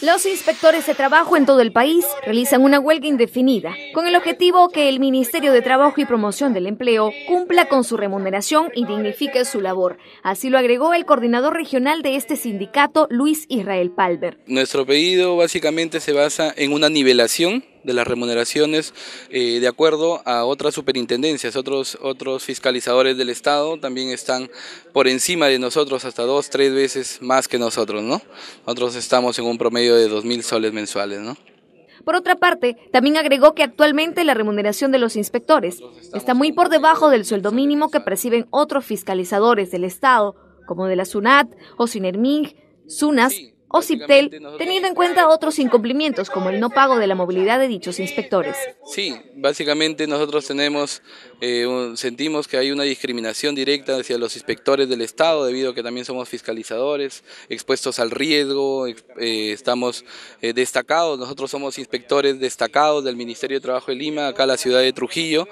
Los inspectores de trabajo en todo el país realizan una huelga indefinida con el objetivo que el Ministerio de Trabajo y Promoción del Empleo cumpla con su remuneración y dignifique su labor. Así lo agregó el coordinador regional de este sindicato, Luis Israel Palver. Nuestro pedido básicamente se basa en una nivelación de las remuneraciones eh, de acuerdo a otras superintendencias, otros, otros fiscalizadores del Estado también están por encima de nosotros hasta dos, tres veces más que nosotros, ¿no? Nosotros estamos en un promedio de 2.000 soles mensuales, ¿no? Por otra parte, también agregó que actualmente la remuneración de los inspectores está muy por debajo del sueldo mínimo que perciben otros fiscalizadores del Estado, como de la SUNAT o SINERMIG, SUNAS, o CIPTEL, teniendo en cuenta otros incumplimientos como el no pago de la movilidad de dichos inspectores. Sí, básicamente nosotros tenemos eh, sentimos que hay una discriminación directa hacia los inspectores del Estado, debido a que también somos fiscalizadores, expuestos al riesgo, eh, estamos eh, destacados, nosotros somos inspectores destacados del Ministerio de Trabajo de Lima, acá en la ciudad de Trujillo,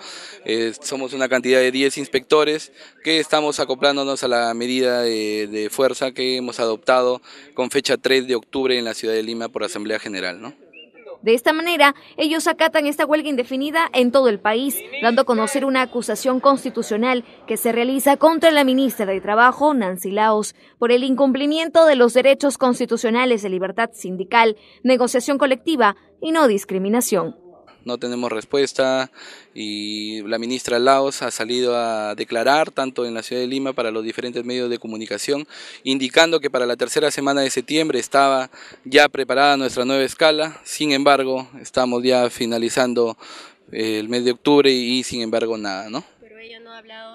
somos una cantidad de 10 inspectores que estamos acoplándonos a la medida de, fuerza que hemos adoptado con fecha 3 de octubre en la ciudad de Lima por Asamblea General. ¿no? De esta manera, ellos acatan esta huelga indefinida en todo el país, dando a conocer una acusación constitucional que se realiza contra la ministra de Trabajo, Nancy Laos, por el incumplimiento de los derechos constitucionales de libertad sindical, negociación colectiva y no discriminación no tenemos respuesta y la ministra Laos ha salido a declarar tanto en la ciudad de Lima para los diferentes medios de comunicación, indicando que para la tercera semana de septiembre estaba ya preparada nuestra nueva escala, sin embargo estamos ya finalizando eh, el mes de octubre y, sin embargo nada, ¿no? Pero ella no ha hablado,